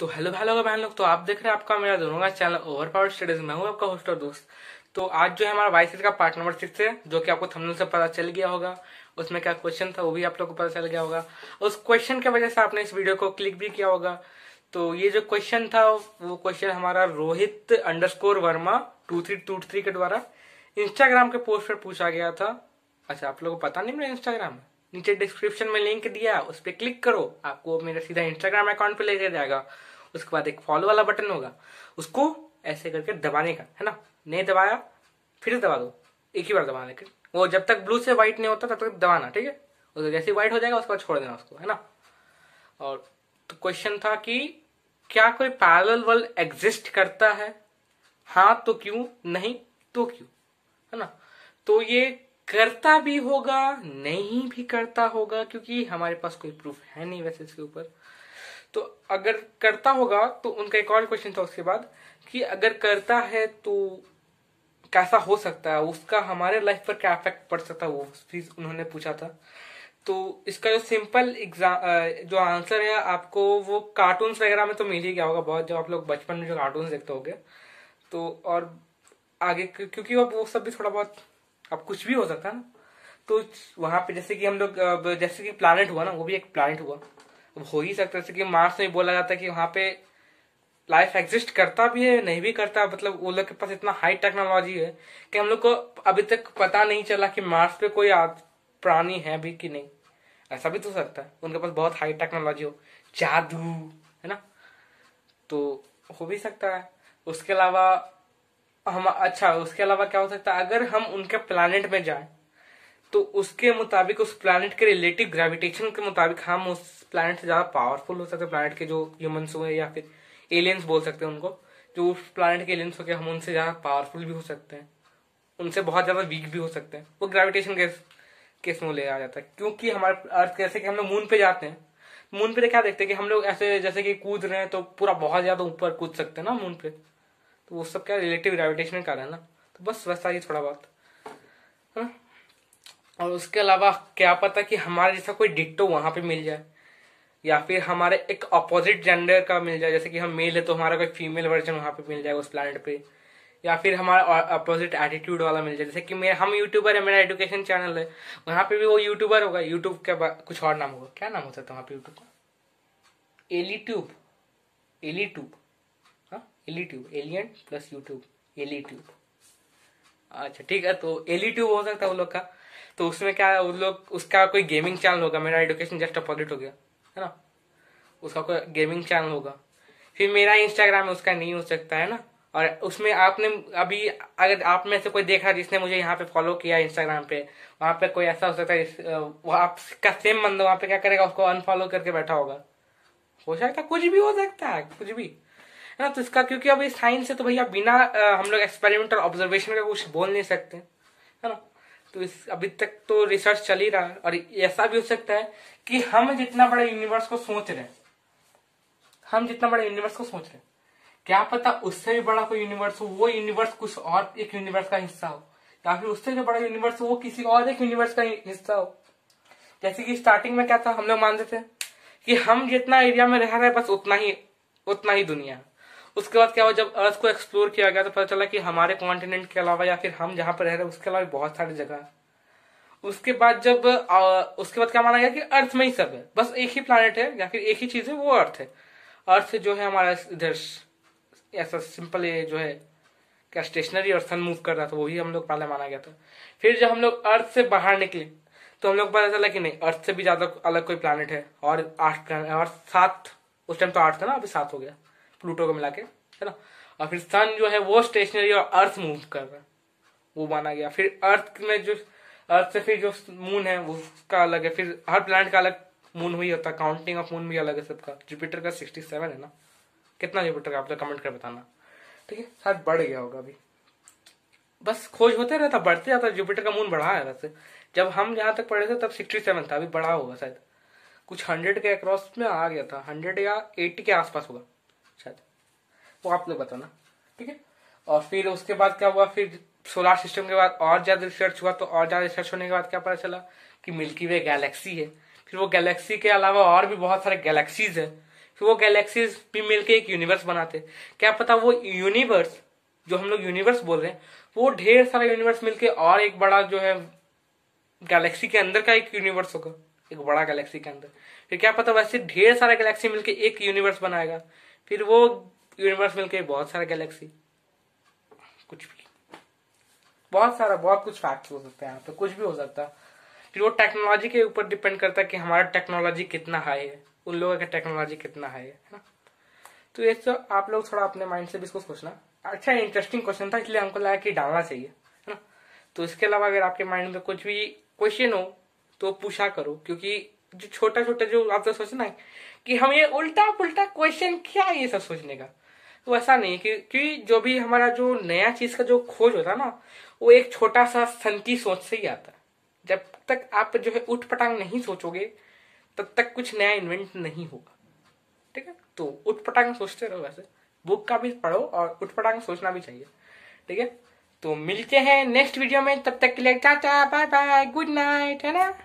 तो hello hello बहन लोग तो आप देख रहे हैं आपका मेरा दोनों का चैनल ओवर पावर स्टडीज में हूँ आपका होस्ट और दोस्त तो आज जो है हमारा वाई का पार्ट नंबर सिक्स है जो कि आपको थंबनेल से पता चल गया होगा उसमें क्या क्वेश्चन था वो भी आप लोग को पता चल गया होगा उस क्वेश्चन की वजह से आपने इस वीडियो को क्लिक भी किया होगा तो ये जो क्वेश्चन था वो क्वेश्चन हमारा रोहित अंडर वर्मा टू के द्वारा इंस्टाग्राम के पोस्ट पर पूछा गया था अच्छा आप लोग को पता नहीं मेरा इंस्टाग्राम है नीचे डिस्क्रिप्शन में लिंक दिया उस पर क्लिक करो आपको मेरा सीधा इंस्टाग्राम अकाउंट पे ले जाया जाएगा उसके बाद एक फॉलो वाला बटन होगा उसको ऐसे करके दबाने का है ना नहीं दबाया फिर दबा दो एक ही बार दबाना लेकिन वो जब तक ब्लू से व्हाइट नहीं होता तब तक दबाना ठीक है और जैसे व्हाइट हो जाएगा उसके बाद छोड़ देना उसको है ना और तो क्वेश्चन था कि क्या कोई पैरल वर्ल्ड एग्जिस्ट करता है हाँ तो क्यों नहीं तो क्यों है ना तो ये करता भी होगा नहीं भी करता होगा क्योंकि हमारे पास कोई प्रूफ है नहीं वैसे इसके ऊपर तो अगर करता होगा तो उनका एक और क्वेश्चन था उसके बाद कि अगर करता है तो कैसा हो सकता है उसका हमारे लाइफ पर क्या इफेक्ट पड़ सकता है वो भी उन्होंने पूछा था तो इसका जो सिंपल एग्जाम जो आंसर है आपको वो कार्टून वगैरह में तो मिल ही गया होगा बहुत जब आप लोग बचपन में जो कार्टून देखते हो तो और आगे क्योंकि अब वो सब भी थोड़ा बहुत अब कुछ भी हो सकता है ना तो वहां पे जैसे कि हम लोग जैसे कि प्लानट हुआ ना वो भी एक प्लानट हुआ अब हो ही सकता है जैसे कि मार्स में बोला जाता है कि वहां पे लाइफ एग्जिस्ट करता भी है नहीं भी करता मतलब वो लोग के पास इतना हाई टेक्नोलॉजी है कि हम लोग को अभी तक पता नहीं चला कि मार्स पे कोई प्राणी है भी कि नहीं ऐसा भी तो सकता है उनके पास बहुत हाई टेक्नोलॉजी हो जादू है ना तो हो भी सकता है उसके अलावा हम अच्छा उसके अलावा क्या हो सकता है अगर हम उनके प्लानिट में जाए तो उसके मुताबिक उस प्लानिट के रिलेटिव ग्रेविटेशन के मुताबिक हम उस प्लान से ज्यादा पावरफुल हो सकते हैं प्लानिट के जो ह्यूमंस हुए या फिर एलियंस बोल सकते हैं उनको जो उस प्लानिट के एलियंस हो गए हम उनसे ज्यादा पावरफुल भी हो सकते हैं उनसे बहुत ज्यादा वीक भी हो सकते हैं वो ग्रेविटेशन के केस में ले आ जाता है क्योंकि हमारे अर्थ जैसे कि हम लोग मून पे जाते हैं मून पे तो क्या देखते हैं कि हम लोग ऐसे जैसे कि कूद रहे हैं तो पूरा बहुत ज्यादा ऊपर कूद सकते हैं ना मून पे तो वो सब क्या रिलेटिव ग्रेविटेशन का है ना तो बस वैसा ही थोड़ा बहुत और उसके अलावा क्या पता कि हमारे जैसा कोई डिट्टो वहां पे मिल जाए या फिर हमारे एक अपोजिट जेंडर का मिल जाए जैसे कि हम मेल है तो हमारा कोई फीमेल वर्जन वहां पे मिल जाएगा उस प्लानट पे या फिर हमारा अपोजिट एटीट्यूड वाला मिल जाए जैसे कि मेरे हम यूट्यूबर है मेरा एजुकेशन चैनल है वहां पे भी वो यूट्यूबर होगा यूट्यूब का कुछ और नाम होगा क्या नाम होता था वहां पे यूट्यूब का एली ट्यूब एली ट्यूब एली tube alien plus YouTube tube एली ट्यूब अच्छा ठीक है तो एली ट्यूब हो सकता है उन लोग का तो उसमें क्या उन लोग उसका कोई गेमिंग चैनल होगा मेरा एडुकेशन जस्ट अपोजिट हो गया है ना उसका कोई गेमिंग चैनल होगा फिर मेरा इंस्टाग्राम है उसका नहीं हो सकता है ना और उसमें आपने अभी अगर आप में से कोई देखा जिसने मुझे यहाँ पे फॉलो किया इंस्टाग्राम पे वहां पे कोई ऐसा हो सकता है वो आपका सेम बंदा वहां पे क्या करेगा उसको अनफॉलो करके बैठा होगा हो सकता कुछ भी हो सकता है कुछ भी है ना तो इसका क्योंकि अब साइंस से तो भैया बिना हम लोग एक्सपेरिमेंट और ऑब्जर्वेशन का कुछ बोल नहीं सकते है ना तो इस अभी तक तो रिसर्च चल ही रहा है और ऐसा भी हो सकता है कि हम जितना बड़ा यूनिवर्स को सोच रहे हैं हम जितना बड़ा यूनिवर्स को सोच रहे हैं क्या पता उससे भी बड़ा कोई यूनिवर्स हो वो यूनिवर्स कुछ और एक यूनिवर्स का हिस्सा हो या फिर उससे जो बड़ा यूनिवर्स हो वो किसी और एक यूनिवर्स का हिस्सा हो जैसे कि स्टार्टिंग में क्या था हम लोग मानते थे कि हम जितना एरिया में रह रहे हैं बस उतना ही उतना ही दुनिया उसके बाद क्या हुआ जब अर्थ को एक्सप्लोर किया गया तो पता चला कि हमारे कॉन्टिनेंट के अलावा या फिर हम जहाँ पर रह रहे उसके अलावा बहुत सारी जगह उसके बाद जब आ, उसके बाद क्या माना गया कि अर्थ में ही सब है बस एक ही प्लानट है या फिर एक ही चीज है वो अर्थ है अर्थ जो है हमारा इधर ऐसा सिंपल ये जो है क्या स्टेशनरी और सन मूव कर रहा था वही हम लोग पहले माना गया था फिर जब हम लोग अर्थ से बाहर निकले तो हम लोग पता चला कि नहीं अर्थ से भी ज्यादा अलग कोई प्लानट है और आठ और सात उस टाइम तो आठ था ना अभी सात हो गया प्लूटो को मिला के है ना और फिर सन जो है वो स्टेशनरी और अर्थ मूव कर रहा है वो माना गया फिर अर्थ में जो अर्थ से फिर जो मून है वो उसका अलग है फिर हर प्लानट का अलग मून हुई होता है काउंटिंग ऑफ मून भी अलग है सबका जुपिटर का सिक्सटी सेवन है ना कितना जुपिटर का आप लोग कमेंट कर बताना ठीक है शायद बढ़ गया होगा अभी बस खोज होते रहता बढ़ते जाता जुपिटर का मून बढ़ा है वैसे जब हम यहाँ तक पढ़े थे तब सिक्सटी सेवन था अभी बढ़ा होगा शायद कुछ हंड्रेड के अक्रॉस में आ गया था हंड्रेड या एट्टी के आसपास होगा शायद अच्छा वो आप लोग बताना ठीक है और फिर उसके बाद क्या हुआ फिर सोलार सिस्टम के बाद और ज्यादा रिसर्च हुआ तो और ज्यादा रिसर्च होने के बाद क्या पता चला कि मिल्की वे गैलेक्सी है फिर वो गैलेक्सी के अलावा और भी बहुत सारे गैलेक्सीज है फिर वो गैलेक्सीज भी मिलकर एक यूनिवर्स बनाते क्या पता वो यूनिवर्स जो हम लोग यूनिवर्स बोल रहे हैं वो ढेर सारा यूनिवर्स मिलके और एक बड़ा जो है गैलेक्सी के अंदर का एक यूनिवर्स होगा एक बड़ा गैलेक्सी के अंदर फिर क्या पता वैसे ढेर सारा गैलेक्सी मिलके एक यूनिवर्स बनाएगा फिर वो यूनिवर्स मिलके बहुत सारा गैलेक्सी कुछ भी बहुत सारा बहुत कुछ फैक्ट्स हो सकते हैं यहाँ पे कुछ भी हो सकता है फिर वो टेक्नोलॉजी के ऊपर डिपेंड करता है कि हमारा टेक्नोलॉजी कितना हाई है उन लोगों का टेक्नोलॉजी कितना हाई है ना तो ये तो आप लोग थोड़ा अपने माइंड से भी इसको सोचना अच्छा इंटरेस्टिंग क्वेश्चन था इसलिए हमको लगा कि डालना चाहिए है ना तो इसके अलावा अगर आपके माइंड में कुछ भी क्वेश्चन हो तो पूछा करो क्योंकि जो छोटा छोटा जो आप सोचना है कि हम ये उल्टा पुल्टा क्वेश्चन क्या है ये सब सोचने का तो ऐसा नहीं कि, कि जो भी हमारा जो नया चीज का जो खोज होता है ना वो एक छोटा सा सनकी सोच से ही आता है जब तक आप जो है उठ पटांग नहीं सोचोगे तब तक कुछ नया इन्वेंट नहीं होगा ठीक है तो उठ पटांग सोचते रहो वैसे बुक का भी पढ़ो और उठ पटांग सोचना भी चाहिए ठीक है तो मिलते हैं नेक्स्ट वीडियो में तब तक के लिए चाचा बाय बाय गुड नाइट है ना